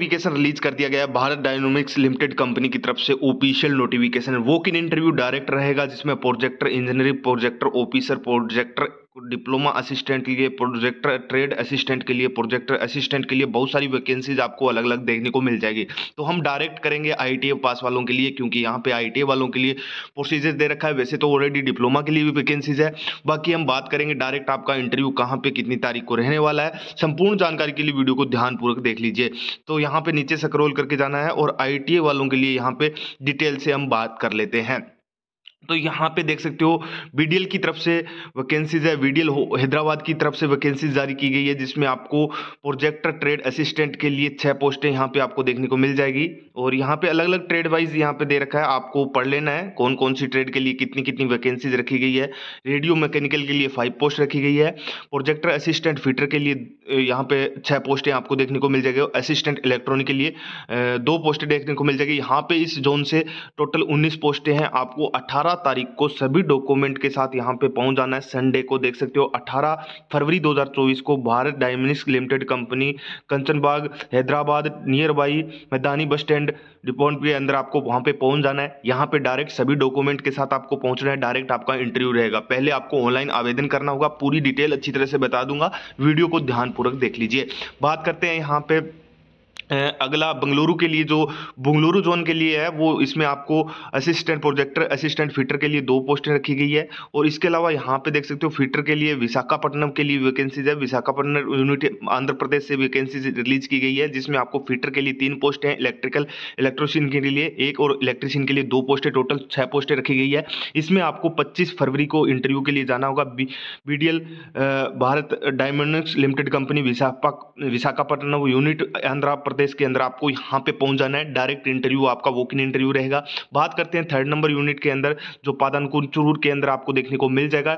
notification release कर दिया गया भारत डायनोमिक्स लिमिटेड कंपनी की तरफ से ऑफिशियल नोटिफिकेशन वो किन इंटरव्यू डायरेक्ट रहेगा जिसमें projector engineering projector officer projector diploma assistant के लिए प्रोजेक्टर ट्रेड असिस्टेंट के लिए प्रोजेक्टर असिस्टेंट के लिए बहुत सारी वैकेंसीज आपको अलग अलग देखने को मिल जाएगी तो हम डायरेक्ट करेंगे आई पास वालों के लिए क्योंकि यहाँ पे आई वालों के लिए प्रोसीजर दे रखा है वैसे तो ऑलरेडी डिप्लोमा के लिए भी वैकेंसीज है बाकी हम बात करेंगे डायरेक्ट आपका इंटरव्यू कहाँ पर कितनी तारीख को रहने वाला है संपूर्ण जानकारी के लिए वीडियो को ध्यानपूर्वक देख लीजिए तो यहाँ पर नीचे सक्रोल करके जाना है और आई वालों के लिए यहाँ पर डिटेल से हम बात कर लेते हैं तो यहाँ पे देख सकते हो बी की तरफ से वैकेंसीज है बी हैदराबाद की तरफ से वैकेंसीज जारी की गई है जिसमें आपको प्रोजेक्टर ट्रेड असिस्टेंट के लिए छह पोस्टें यहाँ पे आपको देखने को मिल जाएगी और यहाँ पे अलग अलग ट्रेड वाइज यहाँ पे दे रखा है आपको पढ़ लेना है कौन कौन सी ट्रेड के लिए कितनी कितनी वैकेंसीज रखी गई है रेडियो मैकेनिकल के लिए फाइव पोस्ट रखी गई है प्रोजेक्टर असिस्टेंट फीटर के लिए यहाँ पे छः पोस्टें आपको देखने को मिल जाएगी असिस्टेंट इलेक्ट्रॉनिक के लिए दो पोस्टें देखने को मिल जाएगी यहाँ पे इस जोन से टोटल उन्नीस पोस्टें हैं आपको अट्ठारह 18 तारीख को सभी डॉक्यूमेंट के साथ यहाँ पे पहुंच जाना है संडे को देख सकते हो 18 फरवरी 2024 को Bharat diamonds limited company Kanchanbagh Hyderabad near बाई मैदानी बस स्टैंड रिपोर्ट के अंदर आपको वहां पे पहुंच जाना है यहाँ पे डायरेक्ट सभी डॉक्यूमेंट के साथ आपको पहुंचना है डायरेक्ट आपका इंटरव्यू रहेगा पहले आपको ऑनलाइन आवेदन करना होगा पूरी डिटेल अच्छी तरह से बता दूंगा वीडियो को ध्यानपूर्वक देख लीजिए बात करते हैं यहाँ पे अगला बंगलुरु के लिए जो बंगलुरु जोन के लिए है वो इसमें आपको असिस्टेंट प्रोजेक्टर असिस्टेंट फीटर के लिए दो पोस्टें रखी गई है और इसके अलावा यहाँ पे देख सकते हो फीटर के लिए विशाखापट्टनम के लिए वैकेंसीज है विशाखापट्टनम यूनिटी आंध्र प्रदेश से वैकेंसीज रिलीज की गई है जिसमें आपको फीटर के लिए तीन पोस्ट हैं इलेक्ट्रिकल इलेक्ट्रोशियन के लिए एक और इलेक्ट्रिशियन के लिए दो पोस्टें टोटल छः पोस्टें रखी गई है इसमें आपको पच्चीस फरवरी को इंटरव्यू के लिए जाना होगा B D Bharat diamond limited company Vishakha Visakhapatnam unit Andhra Pradesh Pradesh के अंदर आपको यहाँ पे पहुंच जाना है डायरेक्ट इंटरव्यू आपका वॉक इन इंटरव्यू रहेगा बात करते हैं थर्ड नंबर यूनिट के अंदर जो पादान कुंचूर के अंदर आपको देखने को मिल जाएगा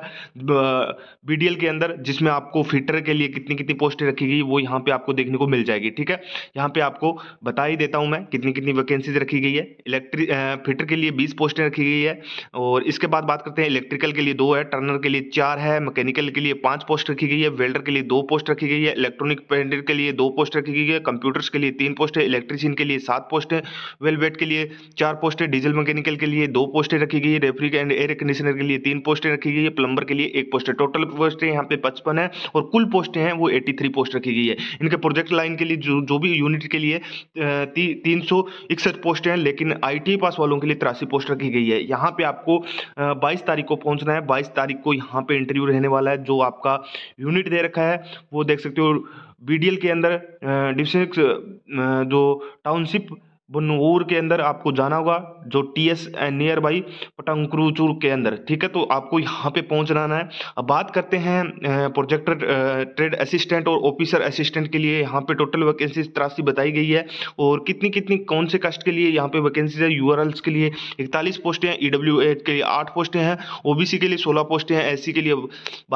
बी के अंदर जिसमें आपको फिटर के लिए कितनी कितनी पोस्टें रखी गई वो यहाँ पे आपको देखने को मिल जाएगी ठीक है यहाँ पे आपको बता ही देता हूँ मैं कितनी कितनी वैकेंसीज रखी गई है इलेक्ट्रिक फिटर के लिए बीस पोस्टें रखी गई है और इसके बाद बात करते हैं इलेक्ट्रिकल के लिए दो है टर्नर के लिए चार है मैकेनिकल के लिए पांच पोस्ट रखी गई है वेल्डर के लिए दो पोस्ट रखी गई है इलेक्ट्रॉनिक पेंटर के लिए दो पोस्ट रखी गई है कंप्यूटर्स के लिए लिए तीन पोस्ट है इलेक्ट्रीशियन के लिए सात पोस्ट है वेलवेट के लिए चार पोस्ट है डीजल मैकेनिकल के लिए दो पोस्टें रखी गई है रेफ्री एंड एयर कंडीशनर के लिए तीन पोस्टें रखी गई है प्लम्बर के लिए एक पोस्ट है टोटल पोस्ट यहाँ पे पचपन है और कुल पोस्ट हैं वो एट्टी पोस्ट रखी गई है इनके प्रोजेक्ट लाइन के लिए जो भी यूनिट के लिए तीन पोस्ट हैं लेकिन आई पास वालों के लिए तिरासी पोस्ट रखी गई है यहाँ पर आपको बाईस तारीख को पहुँचना है बाईस तारीख को यहाँ पर इंटरव्यू रहने वाला है जो आपका यूनिट दे रखा है वो देख सकते हो बी डी एल के अंदर डिस्ट्रिक्ट जो टाउनशिप बनूर के अंदर आपको जाना होगा जो टी एस नियर बाई पटंकरूचूर के अंदर ठीक है तो आपको यहाँ पे पहुँचना है अब बात करते हैं प्रोजेक्टर ट्रेड असिस्टेंट और ऑफिसर असिस्टेंट के लिए यहाँ पे टोटल वैकेंसी तिरासी बताई गई है और कितनी कितनी कौन से कास्ट के लिए यहाँ पे वैकेंसीज है यू के लिए इकतालीस पोस्टें हैं ई e के लिए आठ पोस्टें हैं ओ के लिए सोलह पोस्टें हैं एस के लिए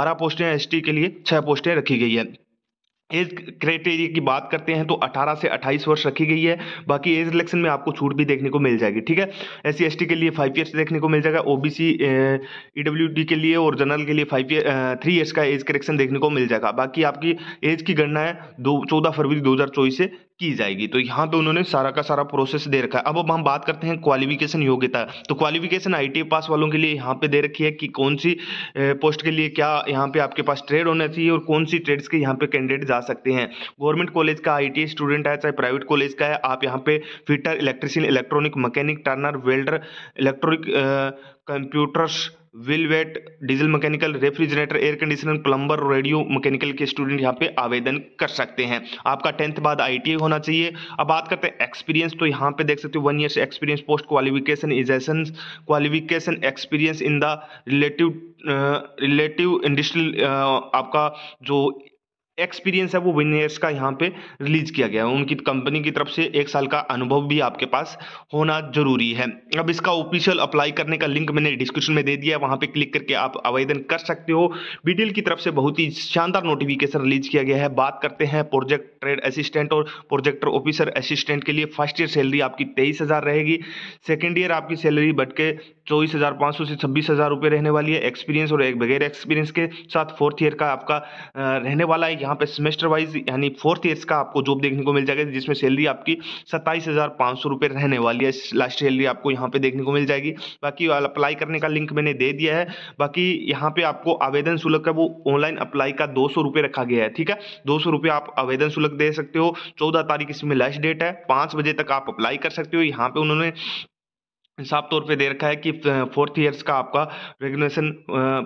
बारह पोस्टें हैं एस के लिए छः पोस्टें रखी गई है एज क्राइटेरिया की बात करते हैं तो 18 से 28 वर्ष रखी गई है बाकी एज रिलेक्शन में आपको छूट भी देखने को मिल जाएगी ठीक है एस सी के लिए फाइव ईयर्स देखने को मिल जाएगा ओबीसी ईडब्ल्यूडी e के लिए और जनरल के लिए फाइव ईयर थ्री ईयर्स का एज करेक्शन देखने को मिल जाएगा बाकी आपकी एज की गणना है दो चौदह फरवरी दो से की जाएगी तो यहाँ तो उन्होंने सारा का सारा प्रोसेस दे रखा है अब अब हम बात करते हैं क्वालिफिकेशन योग्यता तो क्वालिफिकेशन आई पास वालों के लिए यहाँ पे दे रखी है कि कौन सी पोस्ट के लिए क्या यहाँ पे आपके पास ट्रेड होना चाहिए और कौन सी ट्रेड्स के यहाँ पे कैंडिडेट जा सकते हैं गवर्नमेंट कॉलेज का आई स्टूडेंट e है चाहे प्राइवेट कॉलेज का है आप यहाँ पे fitter electrician electronic mechanic turner welder electronic computers uh, विलवेट diesel mechanical refrigerator air conditioner plumber और रेडियो मैकेनिकल के स्टूडेंट यहाँ पे आवेदन कर सकते हैं आपका टेंथ बाद आई होना चाहिए अब बात करते हैं एक्सपीरियंस तो यहाँ पे देख सकते हो one year experience post qualification इजेशन qualification experience in the relative relative industrial आपका जो एक्सपीरियंस है वो वन ईयर्स का यहाँ पे रिलीज किया गया है उनकी कंपनी की तरफ से एक साल का अनुभव भी आपके पास होना जरूरी है अब इसका ऑफिशियल अप्लाई करने का लिंक मैंने डिस्क्रिप्शन में दे दिया है वहाँ पे क्लिक करके आप आवेदन कर सकते हो बीडीएल की तरफ से बहुत ही शानदार नोटिफिकेशन रिलीज किया गया है बात करते हैं प्रोजेक्ट ट्रेड असिस्टेंट और प्रोजेक्टर ऑफिसर असिस्टेंट के लिए फर्स्ट ईयर सैलरी आपकी तेईस हज़ार रहेगी सेकेंड ईयर आपकी सैलरी बढ़ के चौबीस हज़ार सौ से छब्बीस हज़ार रुपये रहने वाली है एक्सपीरियंस और एक बगैर एक्सपीरियंस के साथ फोर्थ ईयर का आपका रहने वाला है यहाँ पे सेमेस्टर वाइज यानी फोर्थ ईयर्स का आपको जॉब देखने को मिल जाएगा जिसमें सैलरी आपकी सत्ताईस हज़ार पाँच सौ रुपये रहने वाली है लास्ट सैलरी आपको यहाँ पे देखने को मिल जाएगी बाकी अप्लाई करने का लिंक मैंने दे दिया है बाकी यहाँ पे आपको आवेदन शुल्क का वो ऑनलाइन अप्लाई का दो रखा गया है ठीक है दो आप आवेदन शुल्क दे सकते हो चौदह तारीख इसमें लास्ट डेट है पाँच बजे तक आप अप्लाई कर सकते हो यहाँ पे उन्होंने साफ तौर पे दे रखा है कि फोर्थ ईयर्स का आपका रेगुलेशन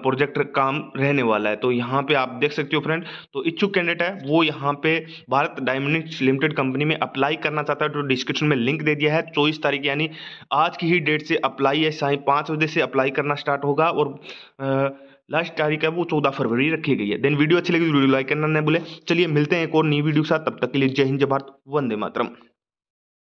प्रोजेक्ट काम रहने वाला है तो यहाँ पे आप देख सकते हो फ्रेंड तो इच्छुक कैंडिडेट है वो यहाँ पे भारत डायमंड्स लिमिटेड कंपनी में अप्लाई करना चाहता है तो डिस्क्रिप्शन में लिंक दे दिया है चौबीस तारीख यानी आज की ही डेट से अप्लाई है साई पाँच बजे से अप्लाई करना स्टार्ट होगा और लास्ट तारीख है वो चौदह फरवरी रखी गई है देन वीडियो अच्छी लगी वीडियो तो लाइक करना नहीं बोले चलिए मिलते हैं एक और नई वीडियो के साथ तब तक के लिए जय हिंद जय भारत वंदे मातरम